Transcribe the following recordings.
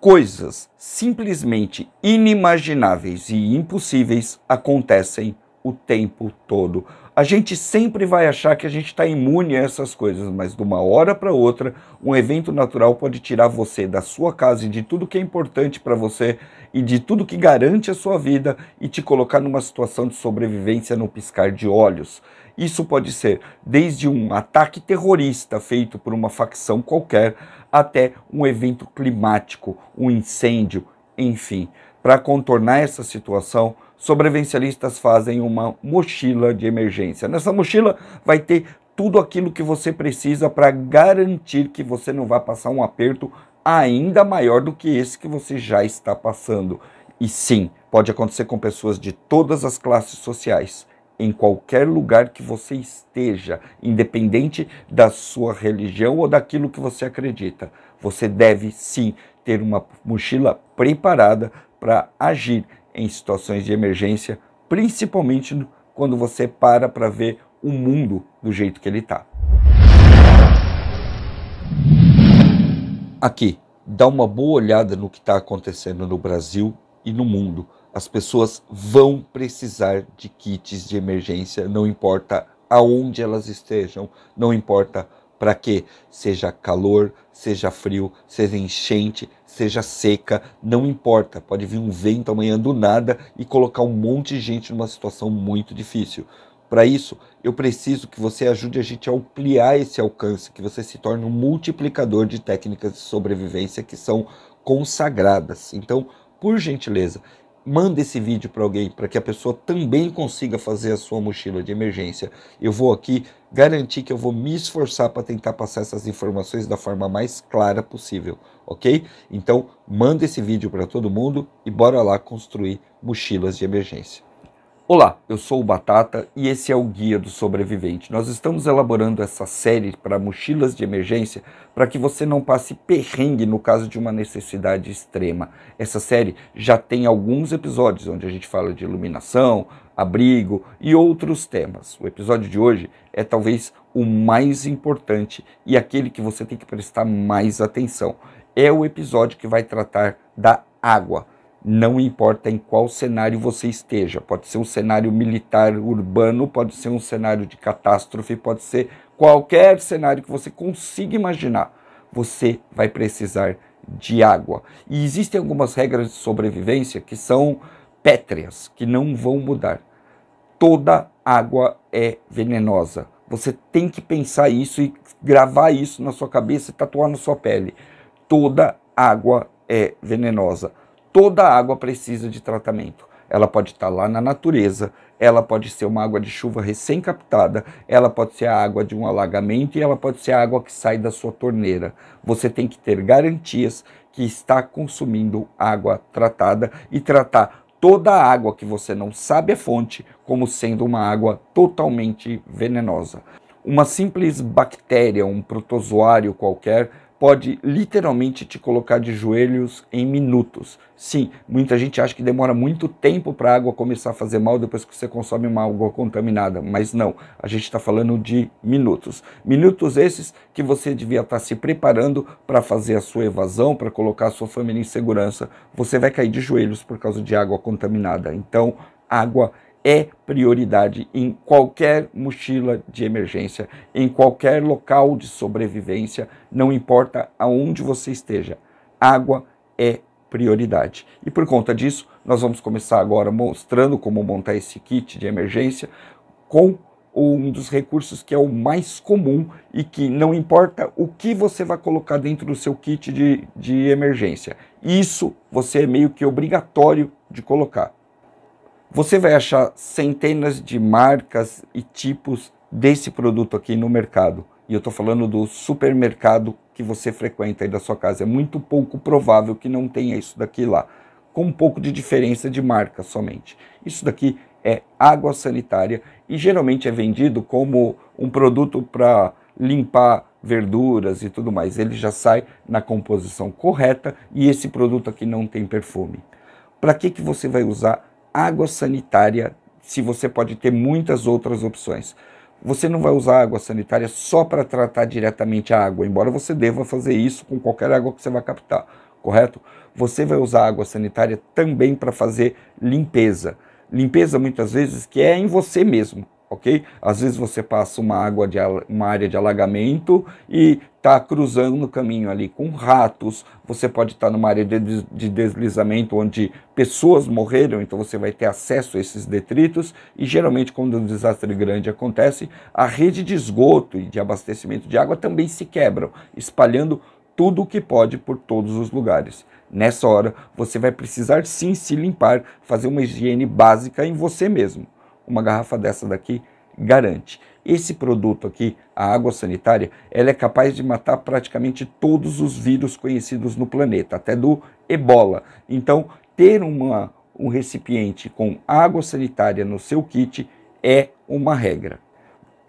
coisas simplesmente inimagináveis e impossíveis acontecem o tempo todo. A gente sempre vai achar que a gente está imune a essas coisas, mas de uma hora para outra, um evento natural pode tirar você da sua casa e de tudo que é importante para você e de tudo que garante a sua vida e te colocar numa situação de sobrevivência no piscar de olhos. Isso pode ser desde um ataque terrorista feito por uma facção qualquer até um evento climático, um incêndio, enfim. Para contornar essa situação, sobrevivencialistas fazem uma mochila de emergência. Nessa mochila vai ter tudo aquilo que você precisa para garantir que você não vai passar um aperto ainda maior do que esse que você já está passando. E sim, pode acontecer com pessoas de todas as classes sociais em qualquer lugar que você esteja, independente da sua religião ou daquilo que você acredita. Você deve sim ter uma mochila preparada para agir em situações de emergência, principalmente quando você para para ver o mundo do jeito que ele está. Aqui, dá uma boa olhada no que está acontecendo no Brasil e no mundo as pessoas vão precisar de kits de emergência, não importa aonde elas estejam, não importa para quê? Seja calor, seja frio, seja enchente, seja seca, não importa. Pode vir um vento amanhã do nada e colocar um monte de gente numa situação muito difícil. Para isso, eu preciso que você ajude a gente a ampliar esse alcance, que você se torne um multiplicador de técnicas de sobrevivência que são consagradas. Então, por gentileza, manda esse vídeo para alguém para que a pessoa também consiga fazer a sua mochila de emergência. Eu vou aqui garantir que eu vou me esforçar para tentar passar essas informações da forma mais clara possível, ok? Então, manda esse vídeo para todo mundo e bora lá construir mochilas de emergência. Olá, eu sou o Batata e esse é o Guia do Sobrevivente. Nós estamos elaborando essa série para mochilas de emergência para que você não passe perrengue no caso de uma necessidade extrema. Essa série já tem alguns episódios onde a gente fala de iluminação, abrigo e outros temas. O episódio de hoje é talvez o mais importante e aquele que você tem que prestar mais atenção. É o episódio que vai tratar da água não importa em qual cenário você esteja, pode ser um cenário militar urbano, pode ser um cenário de catástrofe, pode ser qualquer cenário que você consiga imaginar, você vai precisar de água. E existem algumas regras de sobrevivência que são pétreas, que não vão mudar. Toda água é venenosa. Você tem que pensar isso e gravar isso na sua cabeça e tatuar na sua pele. Toda água é venenosa. Toda água precisa de tratamento. Ela pode estar tá lá na natureza, ela pode ser uma água de chuva recém-captada, ela pode ser a água de um alagamento e ela pode ser a água que sai da sua torneira. Você tem que ter garantias que está consumindo água tratada e tratar toda a água que você não sabe a fonte como sendo uma água totalmente venenosa. Uma simples bactéria, um protozoário qualquer, pode literalmente te colocar de joelhos em minutos. Sim, muita gente acha que demora muito tempo para a água começar a fazer mal depois que você consome uma água contaminada, mas não, a gente está falando de minutos. Minutos esses que você devia estar tá se preparando para fazer a sua evasão, para colocar a sua família em segurança. Você vai cair de joelhos por causa de água contaminada. Então, água é prioridade em qualquer mochila de emergência, em qualquer local de sobrevivência, não importa aonde você esteja. Água é prioridade. E por conta disso, nós vamos começar agora mostrando como montar esse kit de emergência com um dos recursos que é o mais comum e que não importa o que você vai colocar dentro do seu kit de, de emergência, isso você é meio que obrigatório de colocar você vai achar centenas de marcas e tipos desse produto aqui no mercado. E eu estou falando do supermercado que você frequenta aí da sua casa. É muito pouco provável que não tenha isso daqui lá, com um pouco de diferença de marca somente. Isso daqui é água sanitária e geralmente é vendido como um produto para limpar verduras e tudo mais. Ele já sai na composição correta e esse produto aqui não tem perfume. Para que, que você vai usar água sanitária, se você pode ter muitas outras opções. Você não vai usar água sanitária só para tratar diretamente a água, embora você deva fazer isso com qualquer água que você vai captar, correto? Você vai usar água sanitária também para fazer limpeza. Limpeza muitas vezes que é em você mesmo, ok? Às vezes você passa uma, água de, uma área de alagamento e está cruzando no caminho ali com ratos, você pode estar tá numa área de, de deslizamento onde pessoas morreram, então você vai ter acesso a esses detritos e geralmente quando um desastre grande acontece, a rede de esgoto e de abastecimento de água também se quebram, espalhando tudo o que pode por todos os lugares. Nessa hora, você vai precisar sim se limpar, fazer uma higiene básica em você mesmo uma garrafa dessa daqui garante. Esse produto aqui, a água sanitária, ela é capaz de matar praticamente todos os vírus conhecidos no planeta, até do ebola. Então, ter uma, um recipiente com água sanitária no seu kit é uma regra.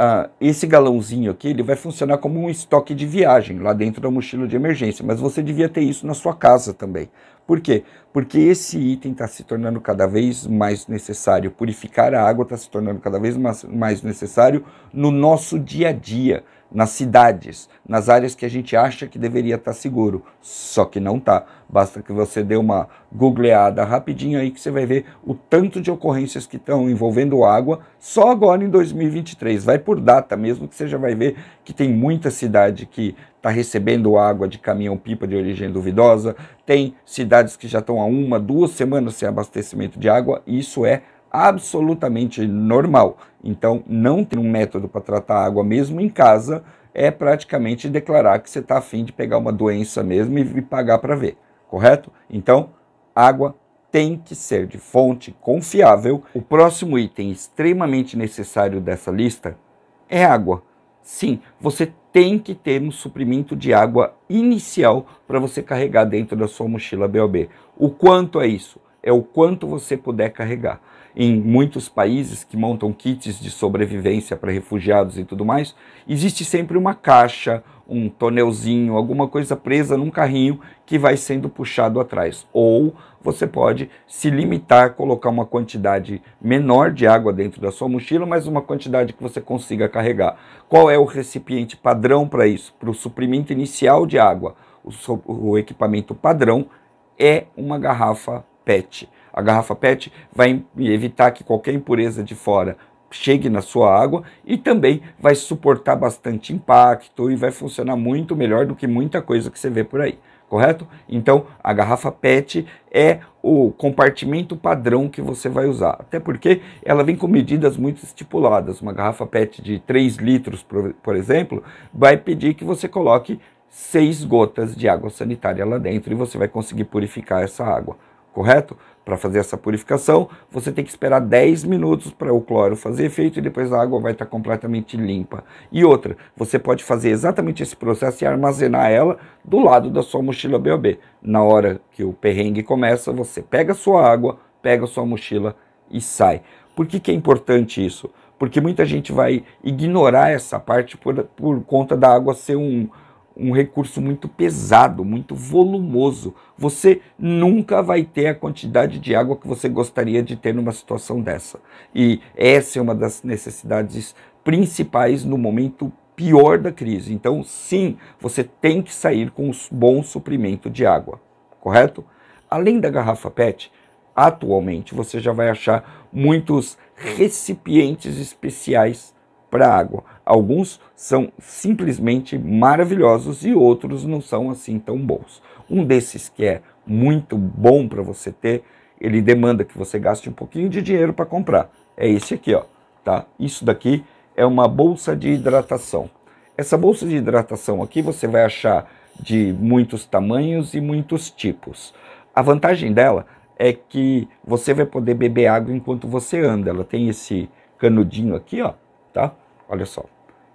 Ah, esse galãozinho aqui ele vai funcionar como um estoque de viagem lá dentro da mochila de emergência, mas você devia ter isso na sua casa também. Por quê? porque esse item está se tornando cada vez mais necessário. Purificar a água está se tornando cada vez mais necessário no nosso dia a dia, nas cidades, nas áreas que a gente acha que deveria estar tá seguro, só que não está. Basta que você dê uma googleada rapidinho aí que você vai ver o tanto de ocorrências que estão envolvendo água só agora em 2023. Vai por data mesmo que você já vai ver que tem muita cidade que está recebendo água de caminhão-pipa de origem duvidosa, tem cidades que já estão há uma, duas semanas sem abastecimento de água, isso é absolutamente normal. Então, não ter um método para tratar água mesmo em casa é praticamente declarar que você está afim de pegar uma doença mesmo e pagar para ver, correto? Então, água tem que ser de fonte confiável. O próximo item extremamente necessário dessa lista é água. Sim, você tem que ter um suprimento de água inicial para você carregar dentro da sua mochila BOB. O quanto é isso? É o quanto você puder carregar. Em muitos países que montam kits de sobrevivência para refugiados e tudo mais, existe sempre uma caixa, um tonelzinho, alguma coisa presa num carrinho que vai sendo puxado atrás. Ou você pode se limitar a colocar uma quantidade menor de água dentro da sua mochila, mas uma quantidade que você consiga carregar. Qual é o recipiente padrão para isso? Para o suprimento inicial de água. O, o equipamento padrão é uma garrafa PET. A garrafa PET vai evitar que qualquer impureza de fora chegue na sua água e também vai suportar bastante impacto e vai funcionar muito melhor do que muita coisa que você vê por aí, correto? Então, a garrafa PET é o compartimento padrão que você vai usar, até porque ela vem com medidas muito estipuladas. Uma garrafa PET de 3 litros, por exemplo, vai pedir que você coloque 6 gotas de água sanitária lá dentro e você vai conseguir purificar essa água correto? Para fazer essa purificação, você tem que esperar 10 minutos para o cloro fazer efeito e depois a água vai estar tá completamente limpa. E outra, você pode fazer exatamente esse processo e armazenar ela do lado da sua mochila BOB. Na hora que o perrengue começa, você pega a sua água, pega a sua mochila e sai. Por que, que é importante isso? Porque muita gente vai ignorar essa parte por, por conta da água ser um, um recurso muito pesado, muito volumoso. Você nunca vai ter a quantidade de água que você gostaria de ter numa situação dessa. E essa é uma das necessidades principais no momento pior da crise. Então, sim, você tem que sair com um bom suprimento de água, correto? Além da garrafa PET, atualmente você já vai achar muitos recipientes especiais para água. Alguns são simplesmente maravilhosos e outros não são assim tão bons. Um desses que é muito bom para você ter, ele demanda que você gaste um pouquinho de dinheiro para comprar. É esse aqui, ó, tá? Isso daqui é uma bolsa de hidratação. Essa bolsa de hidratação aqui você vai achar de muitos tamanhos e muitos tipos. A vantagem dela é que você vai poder beber água enquanto você anda. Ela tem esse canudinho aqui, ó, tá? Olha só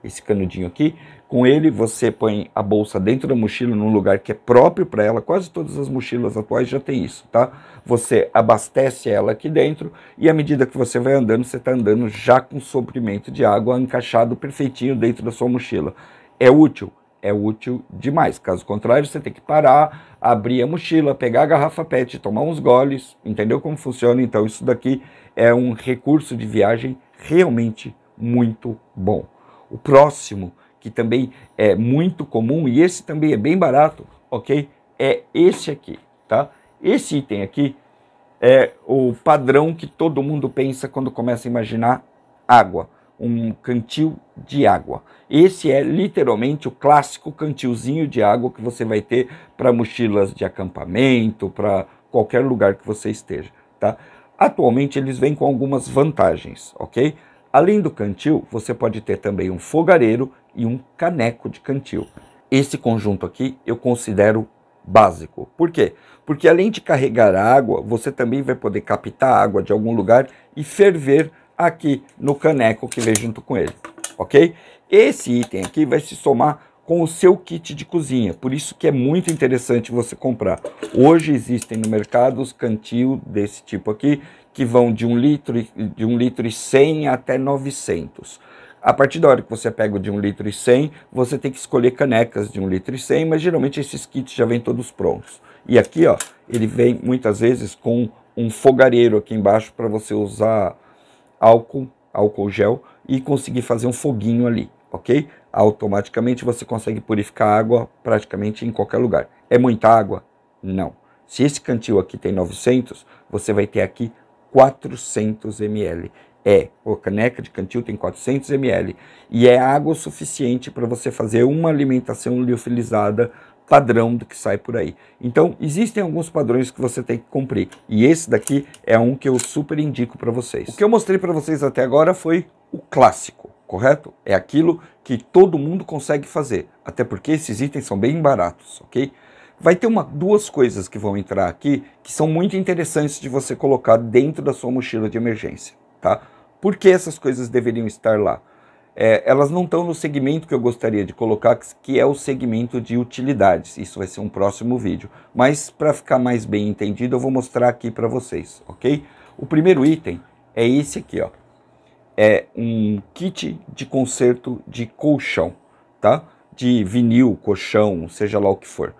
esse canudinho aqui. Com ele você põe a bolsa dentro da mochila num lugar que é próprio para ela. Quase todas as mochilas atuais já tem isso, tá? Você abastece ela aqui dentro e à medida que você vai andando, você está andando já com suprimento de água encaixado perfeitinho dentro da sua mochila. É útil, é útil demais. Caso contrário, você tem que parar, abrir a mochila, pegar a garrafa PET, tomar uns goles, entendeu como funciona? Então, isso daqui é um recurso de viagem realmente muito bom o próximo, que também é muito comum e esse também é bem barato, ok? É esse aqui, tá? Esse item aqui é o padrão que todo mundo pensa quando começa a imaginar água, um cantil de água. Esse é literalmente o clássico cantilzinho de água que você vai ter para mochilas de acampamento, para qualquer lugar que você esteja, tá? Atualmente eles vêm com algumas vantagens, ok? Além do cantil, você pode ter também um fogareiro e um caneco de cantil. Esse conjunto aqui eu considero básico. Por quê? Porque além de carregar água, você também vai poder captar água de algum lugar e ferver aqui no caneco que vem junto com ele, ok? Esse item aqui vai se somar com o seu kit de cozinha, por isso que é muito interessante você comprar. Hoje existem no mercado os cantil desse tipo aqui, que vão de 1 um litro, de um litro e 100 até 900. A partir da hora que você pega o de 1 um litro e 100, você tem que escolher canecas de 1 um litro e 100, mas geralmente esses kits já vêm todos prontos. E aqui, ó, ele vem muitas vezes com um fogareiro aqui embaixo para você usar álcool, álcool gel e conseguir fazer um foguinho ali, ok? Automaticamente você consegue purificar água praticamente em qualquer lugar. É muita água? Não. Se esse cantil aqui tem 900, você vai ter aqui 400 ml. É, a caneca de cantil tem 400 ml e é água suficiente para você fazer uma alimentação liofilizada padrão do que sai por aí. Então, existem alguns padrões que você tem que cumprir. E esse daqui é um que eu super indico para vocês. O que eu mostrei para vocês até agora foi o clássico, correto? É aquilo que todo mundo consegue fazer. Até porque esses itens são bem baratos, ok? Vai ter uma, duas coisas que vão entrar aqui que são muito interessantes de você colocar dentro da sua mochila de emergência, tá? Por que essas coisas deveriam estar lá? É, elas não estão no segmento que eu gostaria de colocar, que é o segmento de utilidades. Isso vai ser um próximo vídeo. Mas para ficar mais bem entendido, eu vou mostrar aqui para vocês, ok? O primeiro item é esse aqui, ó. É um kit de conserto de colchão, tá? De vinil, colchão, seja lá o que for.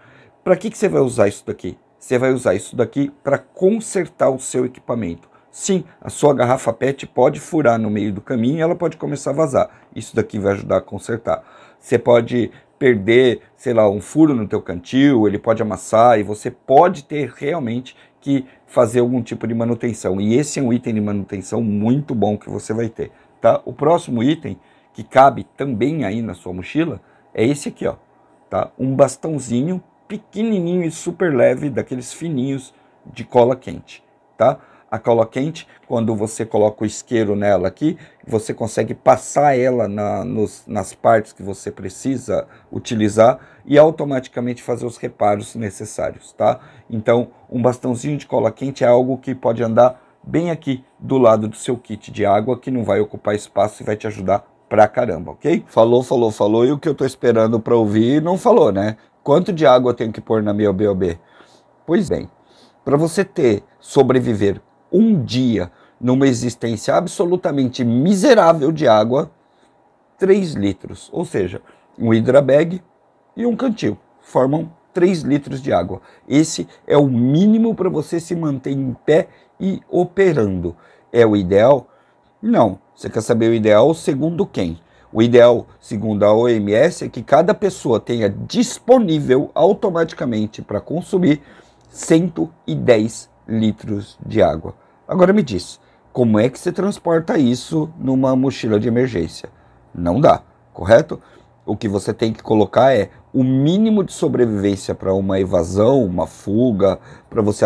Para que, que você vai usar isso daqui? Você vai usar isso daqui para consertar o seu equipamento. Sim, a sua garrafa PET pode furar no meio do caminho e ela pode começar a vazar. Isso daqui vai ajudar a consertar. Você pode perder, sei lá, um furo no teu cantil, ele pode amassar e você pode ter realmente que fazer algum tipo de manutenção. E esse é um item de manutenção muito bom que você vai ter, tá? O próximo item que cabe também aí na sua mochila é esse aqui, ó, tá? Um bastãozinho pequenininho e super leve, daqueles fininhos de cola quente, tá? A cola quente, quando você coloca o isqueiro nela aqui, você consegue passar ela na, nos, nas partes que você precisa utilizar e automaticamente fazer os reparos necessários, tá? Então, um bastãozinho de cola quente é algo que pode andar bem aqui do lado do seu kit de água, que não vai ocupar espaço e vai te ajudar pra caramba, ok? Falou, falou, falou, e o que eu tô esperando pra ouvir não falou, né? Quanto de água eu tenho que pôr na minha BOB? Pois bem, para você ter, sobreviver um dia numa existência absolutamente miserável de água, 3 litros. Ou seja, um hidrabag e um cantil formam 3 litros de água. Esse é o mínimo para você se manter em pé e operando. É o ideal? Não. Você quer saber o ideal segundo quem? O ideal, segundo a OMS, é que cada pessoa tenha disponível automaticamente para consumir 110 litros de água. Agora me diz, como é que se transporta isso numa mochila de emergência? Não dá, correto? O que você tem que colocar é o mínimo de sobrevivência para uma evasão, uma fuga, para você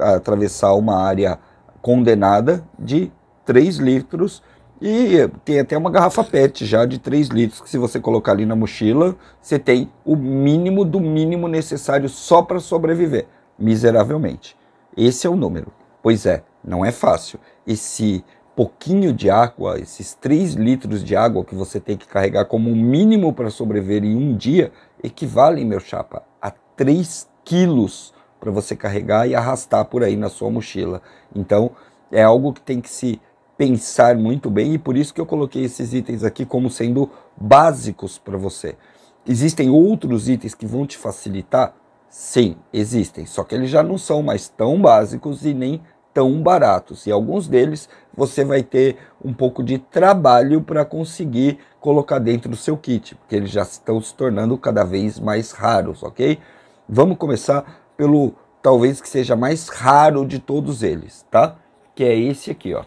atravessar uma área condenada de 3 litros e tem até uma garrafa PET já de 3 litros, que se você colocar ali na mochila, você tem o mínimo do mínimo necessário só para sobreviver, miseravelmente. Esse é o número. Pois é, não é fácil. Esse pouquinho de água, esses 3 litros de água que você tem que carregar como mínimo para sobreviver em um dia, equivalem, meu chapa, a 3 quilos para você carregar e arrastar por aí na sua mochila. Então, é algo que tem que se pensar muito bem e por isso que eu coloquei esses itens aqui como sendo básicos para você. Existem outros itens que vão te facilitar? Sim, existem, só que eles já não são mais tão básicos e nem tão baratos. E alguns deles você vai ter um pouco de trabalho para conseguir colocar dentro do seu kit, porque eles já estão se tornando cada vez mais raros, ok? Vamos começar pelo talvez que seja mais raro de todos eles, tá? Que é esse aqui, ó.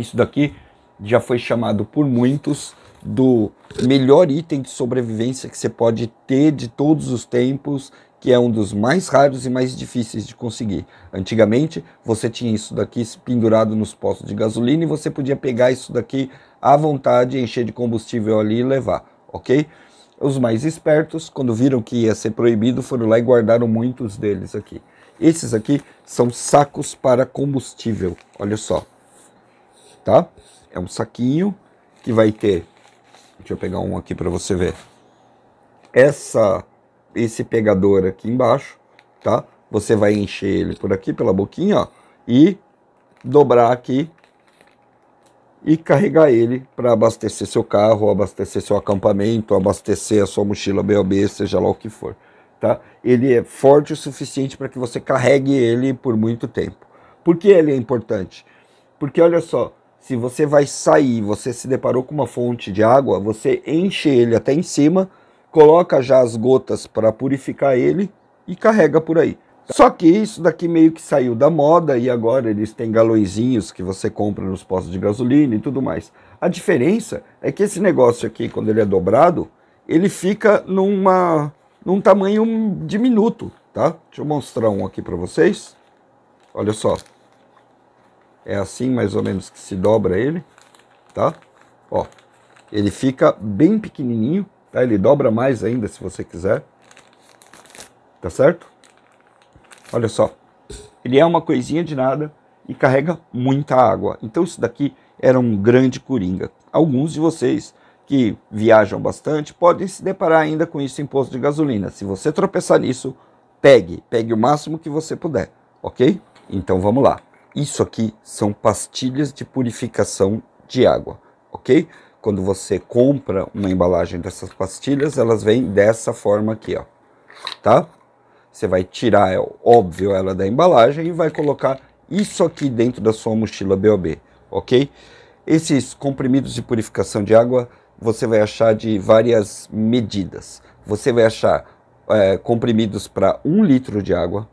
Isso daqui já foi chamado por muitos do melhor item de sobrevivência que você pode ter de todos os tempos, que é um dos mais raros e mais difíceis de conseguir. Antigamente, você tinha isso daqui pendurado nos postos de gasolina e você podia pegar isso daqui à vontade, encher de combustível ali e levar, ok? Os mais espertos, quando viram que ia ser proibido, foram lá e guardaram muitos deles aqui. Esses aqui são sacos para combustível, olha só tá? É um saquinho que vai ter. Deixa eu pegar um aqui para você ver. Essa, esse pegador aqui embaixo, tá? Você vai encher ele por aqui pela boquinha, ó, e dobrar aqui e carregar ele para abastecer seu carro, abastecer seu acampamento, abastecer a sua mochila BOB, seja lá o que for. Tá? Ele é forte o suficiente para que você carregue ele por muito tempo. Por que ele é importante? Porque olha só, se você vai sair, você se deparou com uma fonte de água, você enche ele até em cima, coloca já as gotas para purificar ele e carrega por aí. Só que isso daqui meio que saiu da moda e agora eles têm galõezinhos que você compra nos postos de gasolina e tudo mais. A diferença é que esse negócio aqui, quando ele é dobrado, ele fica numa, num tamanho diminuto, tá? Deixa eu mostrar um aqui para vocês. Olha só. É assim mais ou menos que se dobra ele, tá? Ó, ele fica bem pequenininho, tá? Ele dobra mais ainda se você quiser, tá certo? Olha só, ele é uma coisinha de nada e carrega muita água. Então isso daqui era um grande coringa. Alguns de vocês que viajam bastante podem se deparar ainda com isso em posto de gasolina. Se você tropeçar nisso, pegue, pegue o máximo que você puder, ok? Então vamos lá. Isso aqui são pastilhas de purificação de água, ok? Quando você compra uma embalagem dessas pastilhas, elas vêm dessa forma aqui, ó, tá? Você vai tirar, é óbvio, ela da embalagem e vai colocar isso aqui dentro da sua mochila BOB, ok? Esses comprimidos de purificação de água você vai achar de várias medidas. Você vai achar é, comprimidos para 1 litro de água,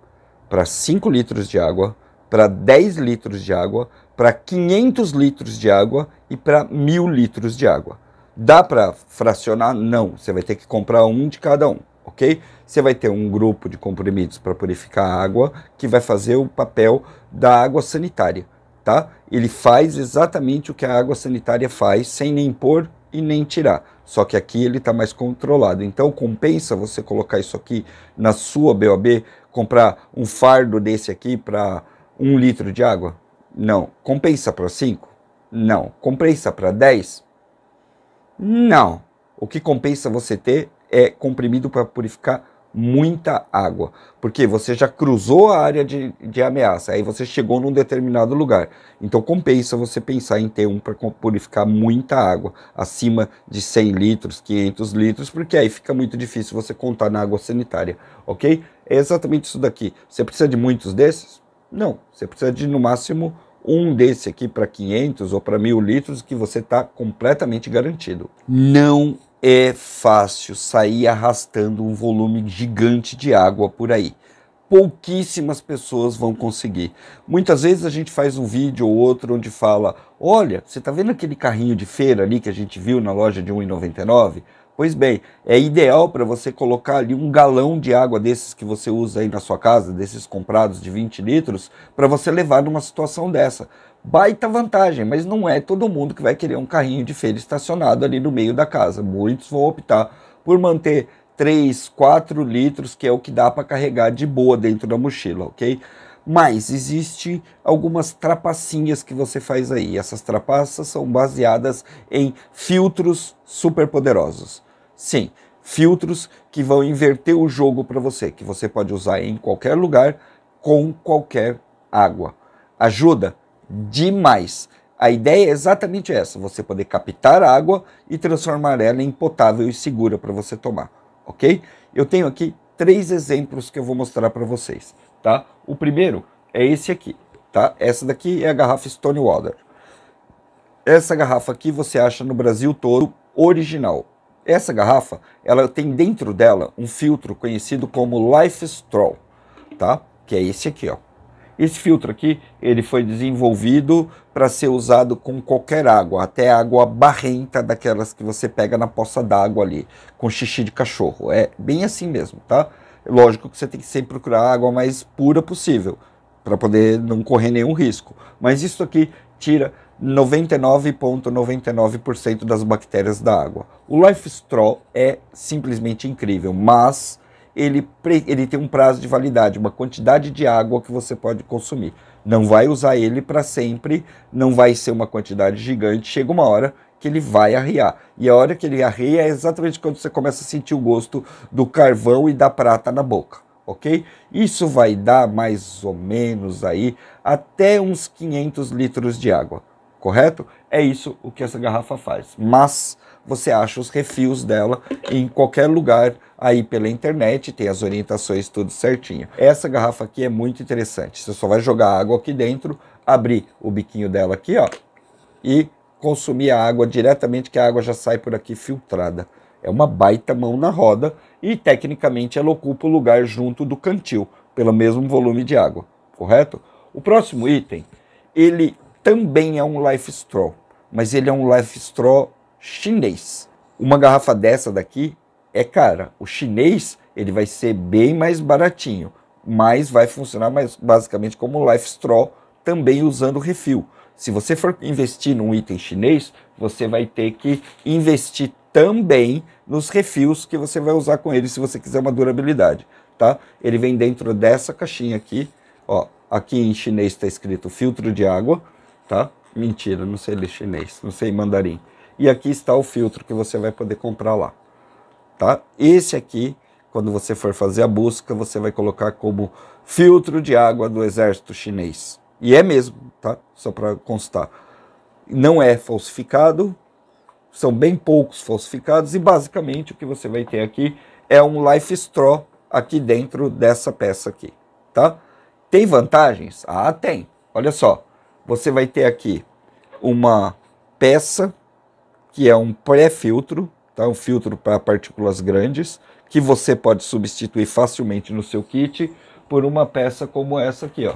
para 5 litros de água, para 10 litros de água, para 500 litros de água e para 1000 litros de água. Dá para fracionar? Não, você vai ter que comprar um de cada um, ok? Você vai ter um grupo de comprimidos para purificar a água que vai fazer o papel da água sanitária, tá? Ele faz exatamente o que a água sanitária faz, sem nem pôr e nem tirar. Só que aqui ele está mais controlado. Então compensa você colocar isso aqui na sua BOB, comprar um fardo desse aqui para um litro de água? Não. Compensa para 5? Não. Compensa para 10? Não. O que compensa você ter é comprimido para purificar muita água, porque você já cruzou a área de, de ameaça, aí você chegou num determinado lugar. Então compensa você pensar em ter um para purificar muita água, acima de 100 litros, 500 litros, porque aí fica muito difícil você contar na água sanitária, ok? É exatamente isso daqui. Você precisa de muitos desses? Não, você precisa de no máximo um desse aqui para 500 ou para 1.000 litros que você está completamente garantido. Não é fácil sair arrastando um volume gigante de água por aí. Pouquíssimas pessoas vão conseguir. Muitas vezes a gente faz um vídeo ou outro onde fala: Olha, você está vendo aquele carrinho de feira ali que a gente viu na loja de 1,99? Pois bem, é ideal para você colocar ali um galão de água desses que você usa aí na sua casa, desses comprados de 20 litros, para você levar numa situação dessa. Baita vantagem, mas não é todo mundo que vai querer um carrinho de feira estacionado ali no meio da casa. Muitos vão optar por manter 3, 4 litros, que é o que dá para carregar de boa dentro da mochila, ok? Mas existe algumas trapacinhas que você faz aí. Essas trapaças são baseadas em filtros super poderosos Sim, filtros que vão inverter o jogo para você, que você pode usar em qualquer lugar, com qualquer água. Ajuda demais. A ideia é exatamente essa: você poder captar água e transformar ela em potável e segura para você tomar, ok? Eu tenho aqui três exemplos que eu vou mostrar para vocês, tá? O primeiro é esse aqui, tá? Essa daqui é a garrafa Water Essa garrafa aqui você acha no Brasil todo original, essa garrafa, ela tem dentro dela um filtro conhecido como Life Straw, tá? Que é esse aqui, ó. Esse filtro aqui, ele foi desenvolvido para ser usado com qualquer água, até água barrenta daquelas que você pega na poça d'água ali, com xixi de cachorro. É bem assim mesmo, tá? Lógico que você tem que sempre procurar a água mais pura possível, para poder não correr nenhum risco. Mas isso aqui tira 99,99% ,99 das bactérias da água. O Life Straw é simplesmente incrível, mas ele, ele tem um prazo de validade, uma quantidade de água que você pode consumir. Não vai usar ele para sempre, não vai ser uma quantidade gigante. Chega uma hora que ele vai arriar. E a hora que ele arriar é exatamente quando você começa a sentir o gosto do carvão e da prata na boca, ok? Isso vai dar mais ou menos aí até uns 500 litros de água, correto? É isso o que essa garrafa faz. Mas você acha os refios dela em qualquer lugar aí pela internet, tem as orientações tudo certinho. Essa garrafa aqui é muito interessante, você só vai jogar água aqui dentro, abrir o biquinho dela aqui, ó, e consumir a água diretamente, que a água já sai por aqui filtrada. É uma baita mão na roda e tecnicamente ela ocupa o lugar junto do cantil, pelo mesmo volume de água, correto? O próximo item, ele também é um life straw, mas ele é um life straw chinês. Uma garrafa dessa daqui é cara. O chinês ele vai ser bem mais baratinho, mas vai funcionar mais basicamente como Life Straw, também usando refil. Se você for investir num item chinês, você vai ter que investir também nos refios que você vai usar com ele se você quiser uma durabilidade, tá? Ele vem dentro dessa caixinha aqui, ó. Aqui em chinês está escrito filtro de água, tá? Mentira, não sei ler chinês, não sei mandarim. E aqui está o filtro que você vai poder comprar lá, tá? Esse aqui, quando você for fazer a busca, você vai colocar como filtro de água do exército chinês. E é mesmo, tá? Só para constar. Não é falsificado, são bem poucos falsificados e basicamente o que você vai ter aqui é um life straw aqui dentro dessa peça aqui, tá? Tem vantagens? Ah, tem. Olha só, você vai ter aqui uma peça que é um pré-filtro, tá? um filtro para partículas grandes, que você pode substituir facilmente no seu kit por uma peça como essa aqui. Ó.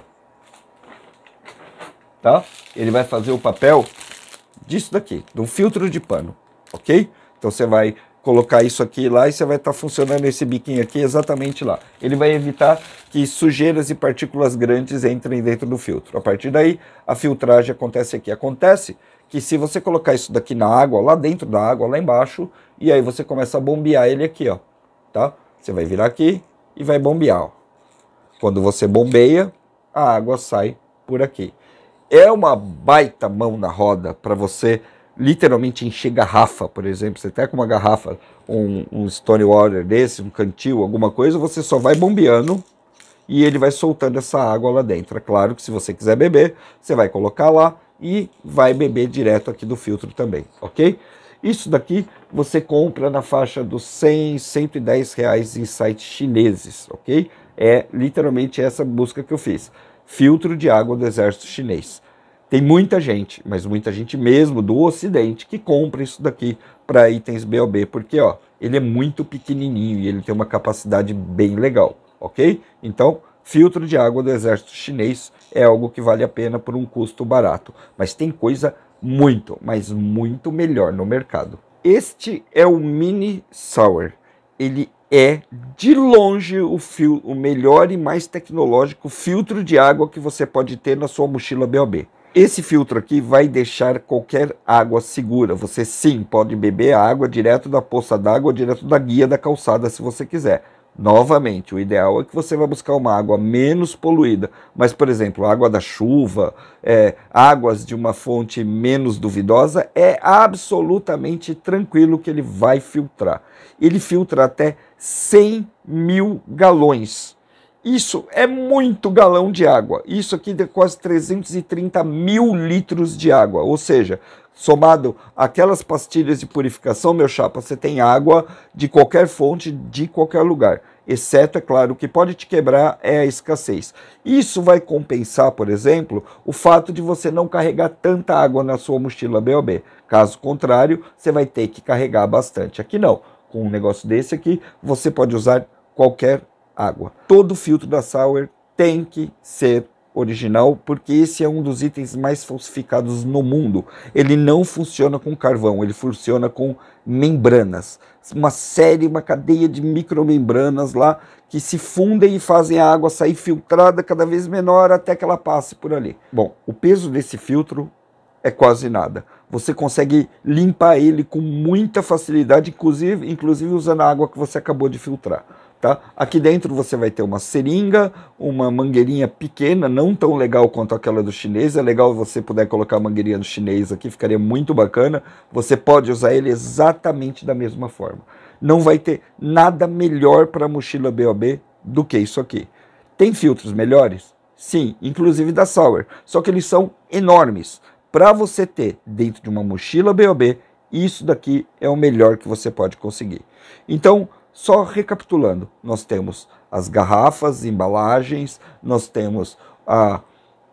Tá? Ele vai fazer o papel disso daqui, de um filtro de pano, ok? Então você vai colocar isso aqui lá e você vai estar tá funcionando esse biquinho aqui exatamente lá. Ele vai evitar que sujeiras e partículas grandes entrem dentro do filtro. A partir daí, a filtragem acontece aqui. Acontece que se você colocar isso daqui na água, lá dentro da água, lá embaixo, e aí você começa a bombear ele aqui, ó, tá? Você vai virar aqui e vai bombear, ó. Quando você bombeia, a água sai por aqui. É uma baita mão na roda para você literalmente encher garrafa, por exemplo. Você tá com uma garrafa, um, um stone water desse, um cantil, alguma coisa, você só vai bombeando e ele vai soltando essa água lá dentro. É claro que se você quiser beber, você vai colocar lá e vai beber direto aqui do filtro também, ok? Isso daqui você compra na faixa dos 100, 110 reais em sites chineses, ok? É literalmente essa busca que eu fiz. Filtro de água do exército chinês. Tem muita gente, mas muita gente mesmo do ocidente que compra isso daqui para itens BOB, porque ó, ele é muito pequenininho e ele tem uma capacidade bem legal, ok? Então, Filtro de água do exército chinês é algo que vale a pena por um custo barato, mas tem coisa muito, mas muito melhor no mercado. Este é o Mini Sour. Ele é de longe o, fio, o melhor e mais tecnológico filtro de água que você pode ter na sua mochila BOB. Esse filtro aqui vai deixar qualquer água segura. Você sim pode beber a água direto da poça d'água, direto da guia da calçada se você quiser. Novamente, o ideal é que você vá buscar uma água menos poluída, mas, por exemplo, água da chuva, é, águas de uma fonte menos duvidosa, é absolutamente tranquilo que ele vai filtrar. Ele filtra até 100 mil galões. Isso é muito galão de água. Isso aqui é quase 330 mil litros de água. Ou seja, somado aquelas pastilhas de purificação, meu chapa, você tem água de qualquer fonte, de qualquer lugar. Exceto, é claro, o que pode te quebrar é a escassez. Isso vai compensar, por exemplo, o fato de você não carregar tanta água na sua mochila BOB. Caso contrário, você vai ter que carregar bastante. Aqui não. Com um negócio desse aqui, você pode usar qualquer água. Todo filtro da Sauer tem que ser original, porque esse é um dos itens mais falsificados no mundo. Ele não funciona com carvão, ele funciona com membranas. Uma série, uma cadeia de micromembranas lá que se fundem e fazem a água sair filtrada cada vez menor até que ela passe por ali. Bom, o peso desse filtro é quase nada. Você consegue limpar ele com muita facilidade, inclusive, inclusive usando a água que você acabou de filtrar. Tá? Aqui dentro você vai ter uma seringa, uma mangueirinha pequena, não tão legal quanto aquela do chinês. É legal você puder colocar a mangueirinha do chinês aqui, ficaria muito bacana. Você pode usar ele exatamente da mesma forma. Não vai ter nada melhor para a mochila BOB do que isso aqui. Tem filtros melhores? Sim, inclusive da Sauer, só que eles são enormes. Para você ter dentro de uma mochila BOB, isso daqui é o melhor que você pode conseguir. Então, só recapitulando, nós temos as garrafas, embalagens, nós temos a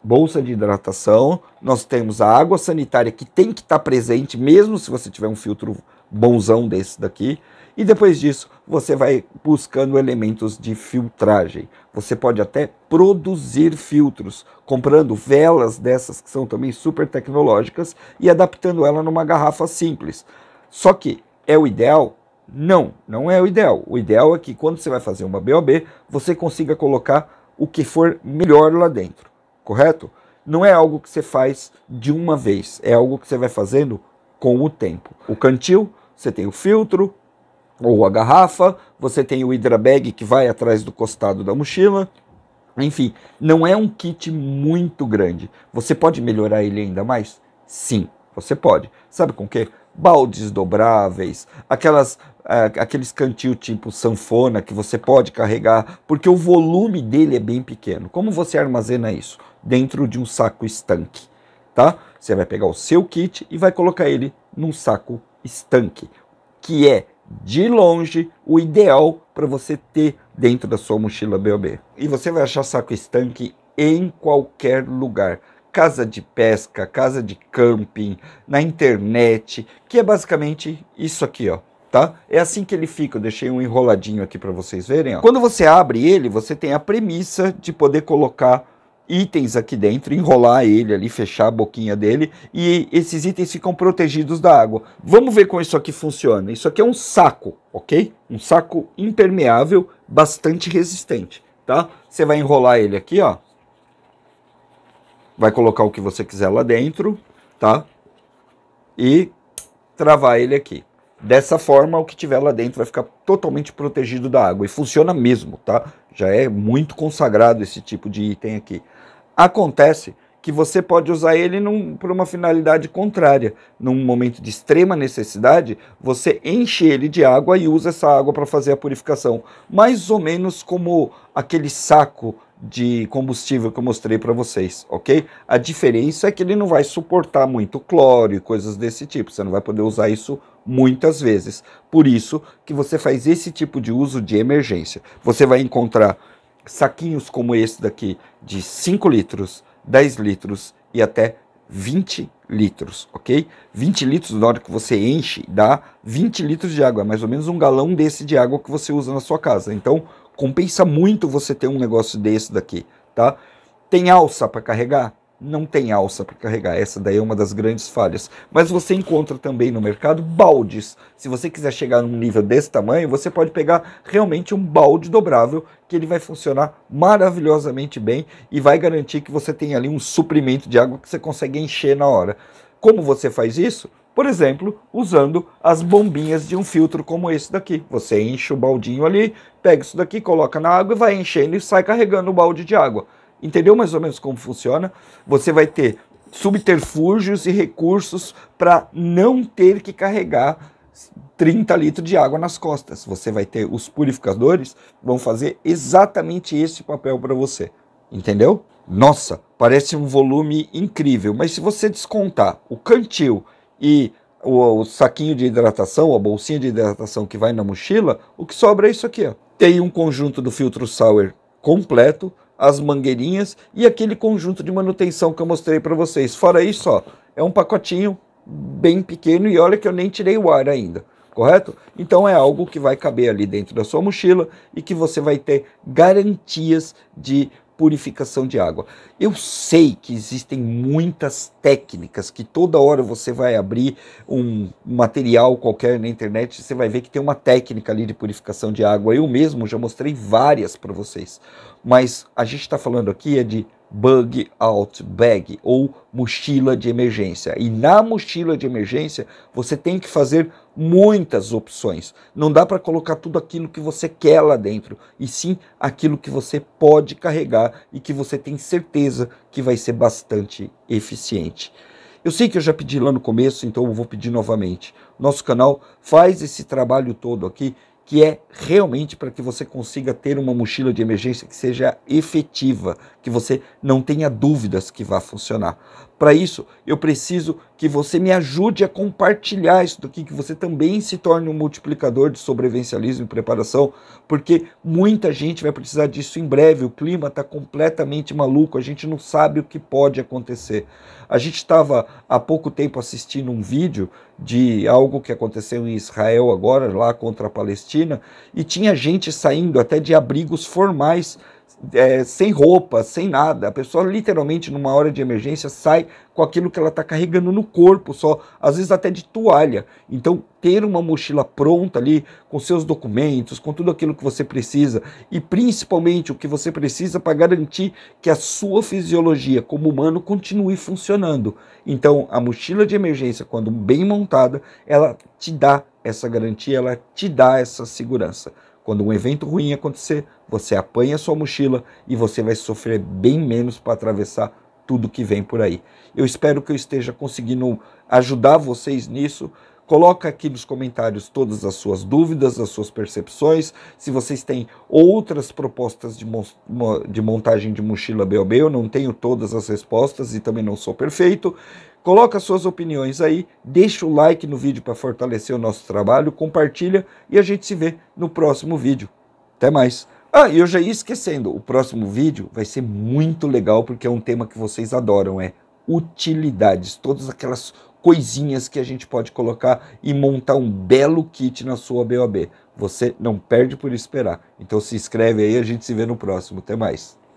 bolsa de hidratação, nós temos a água sanitária que tem que estar presente, mesmo se você tiver um filtro bonzão desse daqui. E depois disso, você vai buscando elementos de filtragem. Você pode até produzir filtros, comprando velas dessas que são também super tecnológicas e adaptando ela numa garrafa simples. Só que é o ideal não, não é o ideal. O ideal é que quando você vai fazer uma BOB, você consiga colocar o que for melhor lá dentro, correto? Não é algo que você faz de uma vez, é algo que você vai fazendo com o tempo. O cantil, você tem o filtro ou a garrafa, você tem o Hydra Bag que vai atrás do costado da mochila. Enfim, não é um kit muito grande. Você pode melhorar ele ainda mais? Sim, você pode. Sabe com que? baldes dobráveis, aquelas é, aqueles cantil tipo sanfona que você pode carregar, porque o volume dele é bem pequeno. Como você armazena isso? Dentro de um saco estanque, tá? Você vai pegar o seu kit e vai colocar ele num saco estanque, que é de longe o ideal para você ter dentro da sua mochila BOB. E você vai achar saco estanque em qualquer lugar casa de pesca, casa de camping, na internet, que é basicamente isso aqui, ó. Tá? É assim que ele fica, eu deixei um enroladinho aqui para vocês verem. Ó. Quando você abre ele, você tem a premissa de poder colocar itens aqui dentro, enrolar ele ali, fechar a boquinha dele, e esses itens ficam protegidos da água. Vamos ver como isso aqui funciona. Isso aqui é um saco, ok? Um saco impermeável, bastante resistente, tá? Você vai enrolar ele aqui, ó, vai colocar o que você quiser lá dentro, tá? E travar ele aqui. Dessa forma, o que tiver lá dentro vai ficar totalmente protegido da água. E funciona mesmo, tá? Já é muito consagrado esse tipo de item aqui. Acontece que você pode usar ele para uma finalidade contrária. Num momento de extrema necessidade, você enche ele de água e usa essa água para fazer a purificação. Mais ou menos como aquele saco de combustível que eu mostrei para vocês, ok? A diferença é que ele não vai suportar muito cloro e coisas desse tipo, você não vai poder usar isso muitas vezes. Por isso que você faz esse tipo de uso de emergência. Você vai encontrar saquinhos como esse daqui de 5 litros, 10 litros e até 20 litros, ok? 20 litros na hora que você enche dá 20 litros de água, é mais ou menos um galão desse de água que você usa na sua casa. Então, Compensa muito você ter um negócio desse daqui, tá? Tem alça para carregar? Não tem alça para carregar, essa daí é uma das grandes falhas. Mas você encontra também no mercado baldes. Se você quiser chegar num nível desse tamanho, você pode pegar realmente um balde dobrável que ele vai funcionar maravilhosamente bem e vai garantir que você tem ali um suprimento de água que você consegue encher na hora. Como você faz isso? Por exemplo, usando as bombinhas de um filtro como esse daqui. Você enche o baldinho ali, pega isso daqui, coloca na água e vai enchendo e sai carregando o balde de água. Entendeu mais ou menos como funciona? Você vai ter subterfúgios e recursos para não ter que carregar 30 litros de água nas costas. Você vai ter os purificadores, vão fazer exatamente esse papel para você. Entendeu? Nossa, parece um volume incrível, mas se você descontar o cantil e o, o, saquinho de hidratação, a bolsinha de hidratação que vai na mochila, o que sobra é isso aqui. Ó. Tem um conjunto do filtro Sauer completo, as mangueirinhas e aquele conjunto de manutenção que eu mostrei para vocês. Fora isso, ó, é um pacotinho bem pequeno e olha que eu nem tirei o ar ainda, correto? Então é algo que vai caber ali dentro da sua mochila e que você vai ter garantias de purificação de água. Eu sei que existem muitas técnicas que toda hora você vai abrir um material qualquer na internet, você vai ver que tem uma técnica ali de purificação de água. Eu mesmo já mostrei várias para vocês, mas a gente está falando aqui é de bug out bag ou mochila de emergência. E na mochila de emergência você tem que fazer muitas opções. Não dá para colocar tudo aquilo que você quer lá dentro, e sim aquilo que você pode carregar e que você tem certeza que vai ser bastante eficiente. Eu sei que eu já pedi lá no começo, então eu vou pedir novamente. Nosso canal faz esse trabalho todo aqui que é realmente para que você consiga ter uma mochila de emergência que seja efetiva, que você não tenha dúvidas que vai funcionar. Para isso, eu preciso que você me ajude a compartilhar isso daqui, que você também se torne um multiplicador de sobrevivencialismo e preparação, porque muita gente vai precisar disso em breve. O clima está completamente maluco, a gente não sabe o que pode acontecer. A gente estava há pouco tempo assistindo um vídeo de algo que aconteceu em Israel agora, lá contra a Palestina, e tinha gente saindo até de abrigos formais é, sem roupa, sem nada. A pessoa literalmente numa hora de emergência sai com aquilo que ela está carregando no corpo, só às vezes até de toalha. Então ter uma mochila pronta ali com seus documentos, com tudo aquilo que você precisa e principalmente o que você precisa para garantir que a sua fisiologia como humano continue funcionando. Então a mochila de emergência, quando bem montada, ela te dá essa garantia, ela te dá essa segurança. Quando um evento ruim acontecer, você apanha sua mochila e você vai sofrer bem menos para atravessar tudo que vem por aí. Eu espero que eu esteja conseguindo ajudar vocês nisso. Coloca aqui nos comentários todas as suas dúvidas, as suas percepções. Se vocês têm outras propostas de, mon de montagem de mochila BOB, eu não tenho todas as respostas e também não sou perfeito. Coloca suas opiniões aí, deixa o like no vídeo para fortalecer o nosso trabalho, compartilha e a gente se vê no próximo vídeo. Até mais. Ah, e eu já ia esquecendo, o próximo vídeo vai ser muito legal porque é um tema que vocês adoram, é utilidades, todas aquelas coisinhas que a gente pode colocar e montar um belo kit na sua BOB. Você não perde por esperar. Então se inscreve aí, a gente se vê no próximo. Até mais.